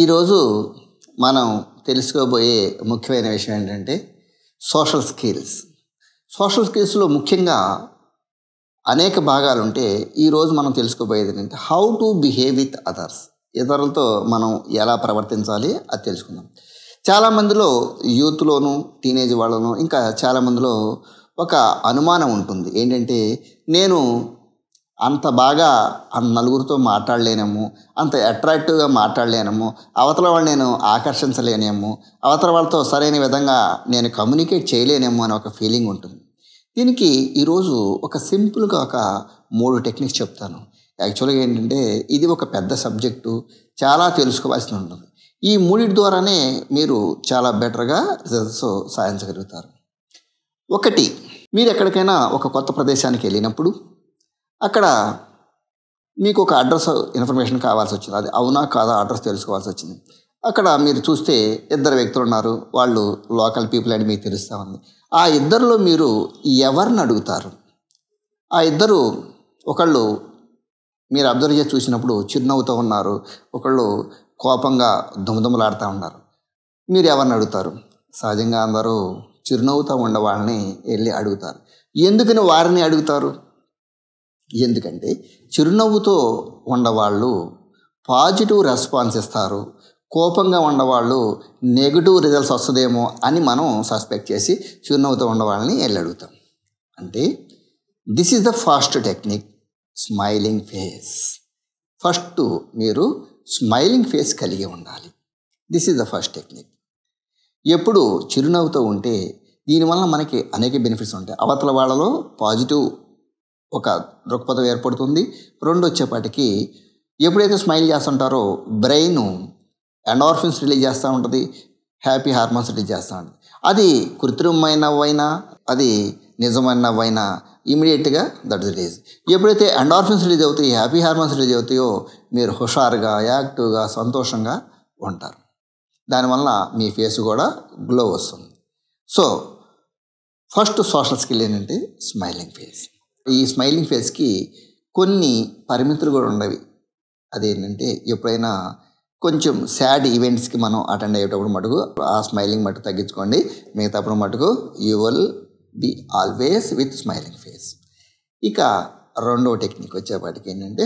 ఈరోజు మనం తెలుసుకోబోయే ముఖ్యమైన విషయం ఏంటంటే సోషల్ స్కిల్స్ సోషల్ స్కిల్స్లో ముఖ్యంగా అనేక భాగాలు ఉంటే ఈరోజు మనం తెలుసుకోబోయేది ఏంటంటే how to behave with others ఇతరులతో మనం ఎలా ప్రవర్తించాలి అది తెలుసుకుందాం చాలామందిలో యూత్లోను టీనేజ్ వాళ్ళను ఇంకా చాలామందిలో ఒక అనుమానం ఉంటుంది ఏంటంటే నేను అంత బాగా నలుగురితో మాట్లాడలేనేమో అంత అట్రాక్టివ్గా మాట్లాడలేనేమో అవతల వాళ్ళు నేను ఆకర్షించలేనేమో అవతల వాళ్ళతో సరైన విధంగా నేను కమ్యూనికేట్ చేయలేనేమో అనే ఒక ఫీలింగ్ ఉంటుంది దీనికి ఈరోజు ఒక సింపుల్గా ఒక మూడు టెక్నిక్స్ చెప్తాను యాక్చువల్గా ఏంటంటే ఇది ఒక పెద్ద సబ్జెక్టు చాలా తెలుసుకోవాల్సి ఉంటుంది ఈ మూడింటి ద్వారానే మీరు చాలా బెటర్గా రిజల్ట్స్ సాధించగలుగుతారు ఒకటి మీరు ఎక్కడికైనా ఒక కొత్త ప్రదేశానికి వెళ్ళినప్పుడు అక్కడ మీకు ఒక అడ్రస్ ఇన్ఫర్మేషన్ కావాల్సి వచ్చింది అది అవునా కాదా అడ్రస్ తెలుసుకోవాల్సి వచ్చింది అక్కడ మీరు చూస్తే ఇద్దరు వ్యక్తులు ఉన్నారు వాళ్ళు లోకల్ పీపుల్ అని మీకు తెలుస్తూ ఉంది ఆ ఇద్దరిలో మీరు ఎవరిని అడుగుతారు ఆ ఇద్దరు ఒకళ్ళు మీరు అబ్జర్వ్ చేసి చూసినప్పుడు చిరునవ్వుతూ ఉన్నారు ఒకళ్ళు కోపంగా దుమదుమలాడుతూ ఉన్నారు మీరు ఎవరిని అడుగుతారు సహజంగా అందరూ చిరునవ్వుతూ ఉన్న వాళ్ళని వెళ్ళి అడుగుతారు ఎందుకని వారిని అడుగుతారు ఎందుకంటే చిరునవ్వుతో ఉన్నవాళ్ళు పాజిటివ్ రెస్పాన్స్ ఇస్తారు కోపంగా ఉన్నవాళ్ళు నెగిటివ్ రిజల్ట్స్ వస్తుందేమో అని మనం సస్పెక్ట్ చేసి చిరునవ్వుతో ఉండవాళ్ళని వెళ్ళడుగుతాం అంటే this is the fast technique smiling face first మీరు స్మైలింగ్ ఫేస్ కలిగి ఉండాలి this is the first technique ఎప్పుడు చిరునవ్వుతో ఉంటే దీనివల్ల మనకి అనేక బెనిఫిట్స్ ఉంటాయి అవతల వాళ్ళలో పాజిటివ్ ఒక దృక్పథం ఏర్పడుతుంది రెండు వచ్చేపాటికి ఎప్పుడైతే స్మైల్ చేస్తుంటారో బ్రెయిన్ ఎండార్ఫిన్స్ రిలీజ్ చేస్తూ ఉంటుంది హ్యాపీ హార్మోన్స్ రిలీజ్ చేస్తూ ఉంటుంది అది కృత్రిమైనవైనా అది నిజమైనవైనా ఇమీడియట్గా దట్ రిలీజ్ ఎప్పుడైతే ఎండార్ఫిన్స్ రిలీజ్ అవుతాయి హ్యాపీ హార్మోన్స్ రిలీజ్ అవుతాయో మీరు హుషారుగా యాక్టివ్గా సంతోషంగా ఉంటారు దానివల్ల మీ ఫేస్ కూడా గ్లో వస్తుంది సో ఫస్ట్ సోషల్ స్కిల్ ఏంటంటే స్మైలింగ్ ఫేస్ ఈ స్మైలింగ్ ఫేస్కి కొన్ని పరిమితులు కూడా ఉండవి అదేంటంటే ఎప్పుడైనా కొంచెం శాడ్ ఈవెంట్స్కి మనం అటెండ్ అయ్యేటప్పుడు మటుకు ఆ స్మైలింగ్ మటుకు తగ్గించుకోండి మిగతాప్పుడు మటుకు you will be always with smiling face ఇక రెండో టెక్నిక్ వచ్చేపాటికి ఏంటంటే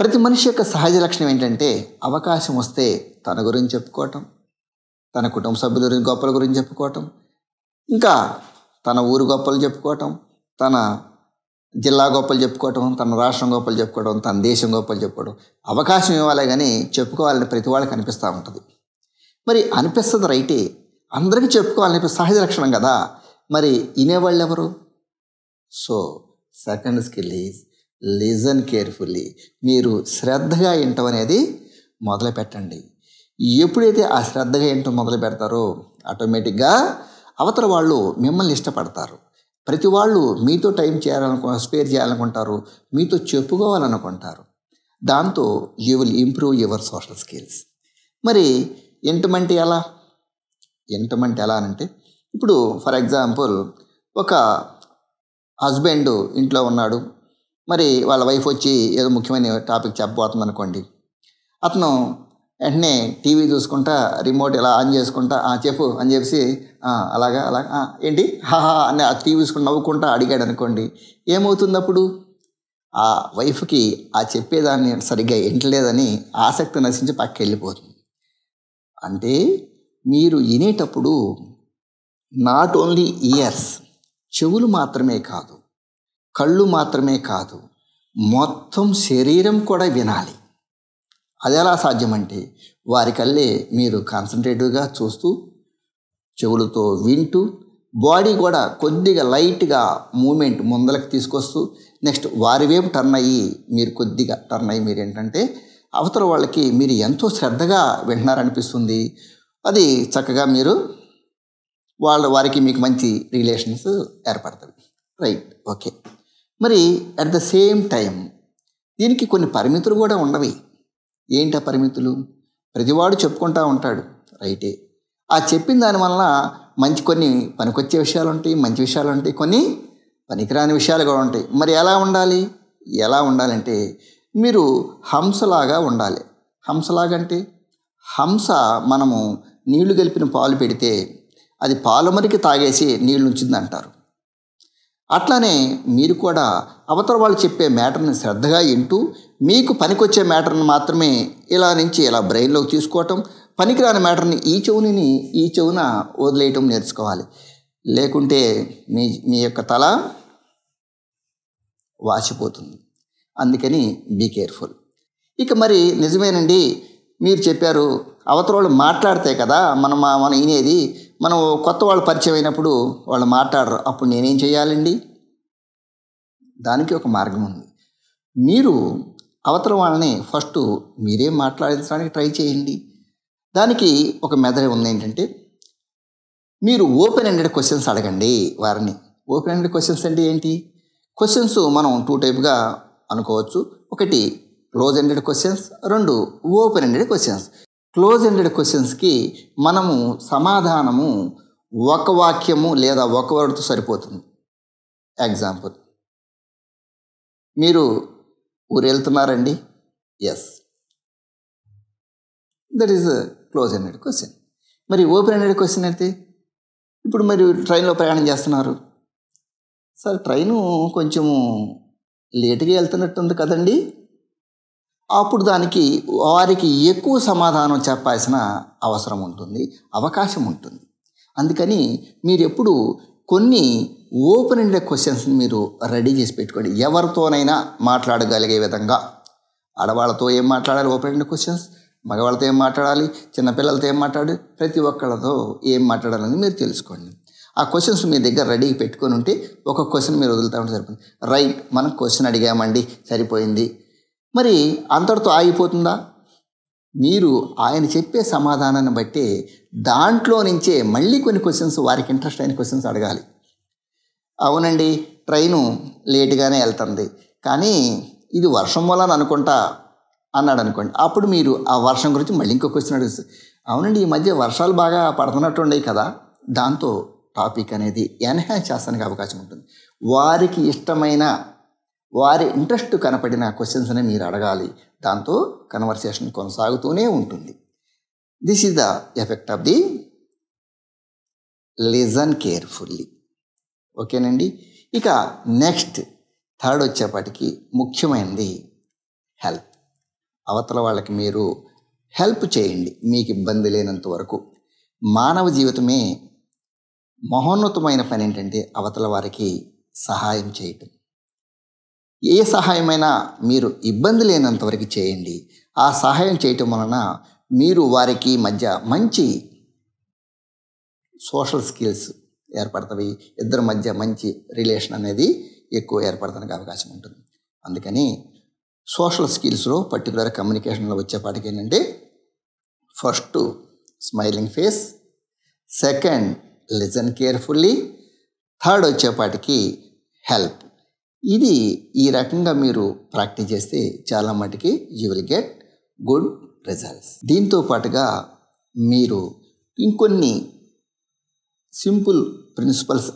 ప్రతి మనిషి యొక్క సహజ లక్షణం ఏంటంటే అవకాశం వస్తే తన గురించి చెప్పుకోవటం తన కుటుంబ సభ్యుల గొప్పల గురించి చెప్పుకోవటం ఇంకా తన ఊరు గొప్పలు చెప్పుకోవటం తన జిల్లా గొప్పలు చెప్పుకోవటం తన రాష్ట్రం గొప్పలు చెప్పుకోవడం తన దేశం గొప్పలు చెప్పుకోవడం అవకాశం ఇవ్వాలి కానీ చెప్పుకోవాలని ప్రతి వాళ్ళకి అనిపిస్తూ ఉంటుంది మరి అనిపిస్తుంది రైటే అందరికీ చెప్పుకోవాలని సహజ లక్షణం కదా మరి వినేవాళ్ళు ఎవరు so second skill is listen carefully మీరు శ్రద్ధగా వింటం అనేది మొదలు పెట్టండి ఎప్పుడైతే ఆ శ్రద్ధగా వింటం మొదలు పెడతారో ఆటోమేటిక్గా అవతల వాళ్ళు మిమ్మల్ని ఇష్టపడతారు ప్రతి వాళ్ళు మీతో టైం చేయాలనుకు స్పేర్ చేయాలనుకుంటారు మీతో చెప్పుకోవాలనుకుంటారు దాంతో you will improve your social skills మరి ఎంటమంటే ఎలా ఎంటమంటే ఎలా అంటే ఇప్పుడు ఫర్ ఎగ్జాంపుల్ ఒక హస్బెండ్ ఇంట్లో ఉన్నాడు మరి వాళ్ళ వైఫ్ వచ్చి ఏదో ముఖ్యమైన టాపిక్ చెప్పబోతుంది అనుకోండి అతను వెంటనే టీవీ చూసుకుంటా రిమోట్ ఇలా ఆన్ చేసుకుంటా చెప్పు అని చెప్పేసి అలాగా అలాగా ఏంటి హాహా అని ఆ టీవీ చూసుకుని నవ్వుకుంటా అడిగాడు అనుకోండి ఏమవుతుంది అప్పుడు ఆ వైఫ్కి ఆ చెప్పేదాన్ని సరిగ్గా ఎంటలేదని ఆసక్తి నశించి పక్క వెళ్ళిపోతుంది అంటే మీరు వినేటప్పుడు నాట్ ఓన్లీ ఇయర్స్ చెవులు మాత్రమే కాదు కళ్ళు మాత్రమే కాదు మొత్తం శరీరం కూడా వినాలి అది ఎలా సాధ్యమంటే వారికల్లే మీరు కాన్సన్ట్రేటివ్గా చూస్తూ చెవులతో వింటూ బాడీ కూడా కొద్దిగా లైట్గా మూమెంట్ ముందలకు తీసుకొస్తూ నెక్స్ట్ వారి వేపు టర్న్ అయ్యి మీరు కొద్దిగా టర్న్ అయ్యి మీరు ఏంటంటే అవతల వాళ్ళకి మీరు ఎంతో శ్రద్ధగా వింటున్నారనిపిస్తుంది అది చక్కగా మీరు వాళ్ళ వారికి మీకు మంచి రిలేషన్స్ ఏర్పడతాయి రైట్ ఓకే మరి అట్ ద సేమ్ టైం దీనికి కొన్ని పరిమితులు కూడా ఉండవి ఏంటి ఆ పరిమితులు ప్రతివాడు చెప్పుకుంటా ఉంటాడు రైటే ఆ చెప్పిన దాని వలన మంచి కొన్ని పనికొచ్చే విషయాలు ఉంటాయి మంచి విషయాలు ఉంటాయి కొన్ని పనికిరాని విషయాలు కూడా ఉంటాయి మరి ఎలా ఉండాలి ఎలా ఉండాలంటే మీరు హంసలాగా ఉండాలి హంసలాగా అంటే హంస మనము నీళ్లు కలిపిన పాలు పెడితే అది పాలమరికి తాగేసి నీళ్ళు ఉంచిందంటారు అట్లానే మీరు కూడా అవతల వాళ్ళు చెప్పే మ్యాటర్ని శ్రద్ధగా వింటూ మీకు పనికొచ్చే మ్యాటర్ని మాత్రమే ఇలా నుంచి ఇలా బ్రెయిన్లోకి తీసుకోవటం పనికిరాని మ్యాటర్ని ఈ చెవుని ఈ చెవున వదిలేయటం నేర్చుకోవాలి లేకుంటే మీ మీ యొక్క తల వాసిపోతుంది అందుకని బీ కేర్ఫుల్ ఇక మరి నిజమేనండి మీరు చెప్పారు అవతల వాళ్ళు మాట్లాడితే కదా మనం మనం వినేది మనం కొత్త వాళ్ళు పరిచయం అయినప్పుడు వాళ్ళు మాట్లాడరు అప్పుడు నేనేం చేయాలండి దానికి ఒక మార్గం ఉంది మీరు అవతల వాళ్ళని ఫస్ట్ మీరే మాట్లాడించడానికి ట్రై చేయండి దానికి ఒక మెదడు ఉంది ఏంటంటే మీరు ఓపెన్ ఎండెడ్ క్వశ్చన్స్ అడగండి వారిని ఓపెన్ ఎండెడ్ క్వశ్చన్స్ అంటే ఏంటి క్వశ్చన్స్ మనం టూ టైప్గా అనుకోవచ్చు ఒకటి క్లోజ్ ఎండెడ్ క్వశ్చన్స్ రెండు open ended questions close ended క్వశ్చన్స్కి మనము సమాధానము ఒక వాక్యము లేదా ఒక వర్డ్తో సరిపోతుంది ఎగ్జాంపుల్ మీరు ఊరు వెళ్తున్నారండి yes that is close ended question మరి ఓపెన్ ఎండెడ్ క్వశ్చన్ అయితే ఇప్పుడు మరి ట్రైన్లో ప్రయాణం చేస్తున్నారు సార్ ట్రైను కొంచెము లేటుగా వెళ్తున్నట్టుంది కదండి అప్పుడు దానికి వారికి ఎక్కువ సమాధానం చెప్పాల్సిన అవసరం ఉంటుంది అవకాశం ఉంటుంది అందుకని మీరు ఎప్పుడు కొన్ని ఓపెన్ ఎండెడ్ క్వశ్చన్స్ని మీరు రెడీ చేసి పెట్టుకోండి ఎవరితోనైనా మాట్లాడగలిగే విధంగా ఆడవాళ్ళతో ఏం మాట్లాడాలి ఓపెన్ ఎండెడ్ క్వశ్చన్స్ మగవాళ్ళతో ఏం మాట్లాడాలి చిన్నపిల్లలతో ఏం మాట్లాడాలి ప్రతి ఒక్కళ్ళతో ఏం మాట్లాడాలని మీరు తెలుసుకోండి ఆ క్వశ్చన్స్ మీ దగ్గర రెడీ పెట్టుకొని ఉంటే ఒక క్వశ్చన్ మీరు వదులుతా ఉంటే సరిపోతుంది రైట్ మనం క్వశ్చన్ అడిగామండి సరిపోయింది మరి అంతటితో ఆగిపోతుందా మీరు ఆయన చెప్పే సమాధానాన్ని బట్టి దాంట్లో నుంచే మళ్ళీ కొన్ని క్వశ్చన్స్ వారికి ఇంట్రెస్ట్ అయిన క్వశ్చన్స్ అడగాలి అవునండి ట్రైను లేటుగానే వెళ్తుంది కానీ ఇది వర్షం అని అనుకుంటా అన్నాడు అనుకోండి అప్పుడు మీరు ఆ వర్షం గురించి మళ్ళీ ఇంకో క్వశ్చన్ అడుగుతుంది అవునండి ఈ మధ్య వర్షాలు బాగా పడుతున్నట్టుండేవి కదా దాంతో టాపిక్ అనేది ఎన్హాన్స్ చేస్తానికి అవకాశం ఉంటుంది వారికి ఇష్టమైన వారి ఇంట్రెస్ట్ కనపడిన క్వశ్చన్స్ని మీరు అడగాలి దాంతో కన్వర్సేషన్ కొనసాగుతూనే ఉంటుంది this is the effect of the listen carefully ఓకేనండి ఇక నెక్స్ట్ థర్డ్ వచ్చేపాటికి ముఖ్యమైనది హెల్ప్ అవతల వాళ్ళకి మీరు హెల్ప్ చేయండి మీకు ఇబ్బంది లేనంత వరకు మానవ జీవితమే మహోన్నతమైన పని ఏంటంటే అవతల వారికి సహాయం చేయటం ఏ సహాయమైనా మీరు ఇబ్బంది లేనంతవరకు చేయండి ఆ సహాయం చేయటం వలన మీరు వారికి మధ్య మంచి సోషల్ స్కిల్స్ ఏర్పడతాయి ఇద్దరి మధ్య మంచి రిలేషన్ అనేది ఎక్కువ ఏర్పడటానికి అవకాశం ఉంటుంది అందుకని సోషల్ స్కిల్స్లో పర్టికులర్ కమ్యూనికేషన్లో వచ్చేపాటికి ఏంటంటే first smiling face second listen carefully third వచ్చేపాటికి హెల్ప్ ఇది ఈ రకంగా మీరు ప్రాక్టీస్ చేస్తే చాలా మటుకి you will get good results దీంతో పాటుగా మీరు ఇంకొన్ని సింపుల్ ప్రిన్సిపల్స్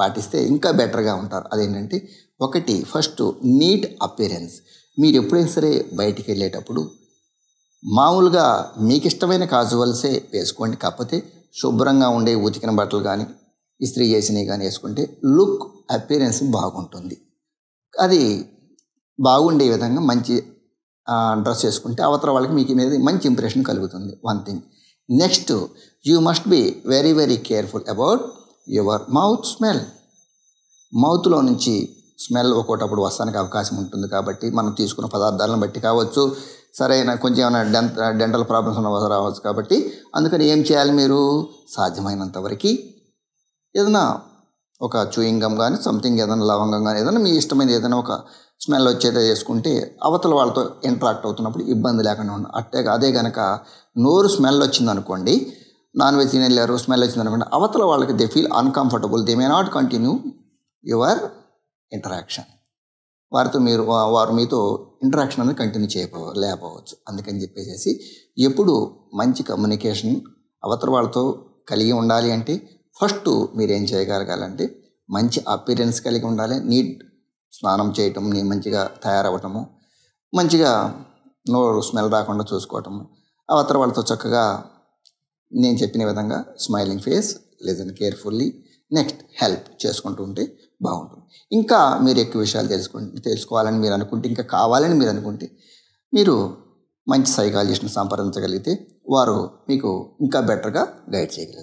పాటిస్తే ఇంకా బెటర్గా ఉంటారు అదేంటంటే ఒకటి ఫస్ట్ నీట్ అపీరెన్స్ మీరు ఎప్పుడైనా సరే బయటికి వెళ్ళేటప్పుడు మామూలుగా మీకు ఇష్టమైన కాజువల్సే వేసుకోండి కాకపోతే శుభ్రంగా ఉండే ఉతికిన బట్టలు కానీ ఇస్త్రీ చేసినవి కానీ వేసుకుంటే లుక్ అపీరెన్స్ బాగుంటుంది అది బాగుండే విధంగా మంచి డ్రెస్ చేసుకుంటే అవతల వాళ్ళకి మీకు మీద మంచి ఇంప్రెషన్ కలుగుతుంది one thing next you must be very very careful about your mouth smell మౌత్లో నుంచి స్మెల్ ఒక్కోటప్పుడు వస్తానికి అవకాశం ఉంటుంది కాబట్టి మనం తీసుకున్న పదార్థాలను బట్టి కావచ్చు సరైన కొంచెం ఏమైనా డెంత డెంటల్ ప్రాబ్లమ్స్ ఉన్న రావచ్చు కాబట్టి అందుకని ఏం చేయాలి మీరు సాధ్యమైనంత వరకు ఏదైనా ఒక చూయింగ్ కానీ సంథింగ్ ఏదైనా లవంగం కానీ ఏదైనా మీ ఇష్టమైన ఏదైనా ఒక స్మెల్ వచ్చేదో చేసుకుంటే అవతల వాళ్ళతో ఇంటరాక్ట్ అవుతున్నప్పుడు ఇబ్బంది లేకుండా ఉండదు అట్టే అదే కనుక నోరు స్మెల్ వచ్చిందనుకోండి నాన్ వెజ్ తినేళ్ళారు స్మెల్ వచ్చిందనుకోండి అవతల వాళ్ళకి they feel uncomfortable they may not continue your interaction వారితో మీరు వారు మీతో ఇంటరాక్షన్ అనేది కంటిన్యూ చేయపో లేకపోవచ్చు అందుకని చెప్పేసి ఎప్పుడు మంచి కమ్యూనికేషన్ అవతల వాళ్ళతో కలిగి ఉండాలి అంటే ఫస్ట్ మీరేం చేయగలగాలంటే మంచి అపీరెన్స్ కలిగి ఉండాలి నీట్ స్నానం చేయటం నీ మంచిగా తయారవ్వటము మంచిగా నోరు స్మెల్ రాకుండా చూసుకోవటము అవతల వాళ్ళతో చక్కగా నేను చెప్పిన విధంగా స్మైలింగ్ ఫేస్ లేదని కేర్ఫుల్లీ నెక్స్ట్ హెల్ప్ చేసుకుంటూ ఉంటే బాగుంటుంది ఇంకా మీరు ఎక్కువ విషయాలు తెలుసుకుంటే తెలుసుకోవాలని మీరు అనుకుంటే ఇంకా కావాలని మీరు అనుకుంటే మీరు మంచి సైకాలజిస్ట్ని సంప్రదించగలిగితే వారు మీకు ఇంకా బెటర్గా గైడ్ చేయగలరు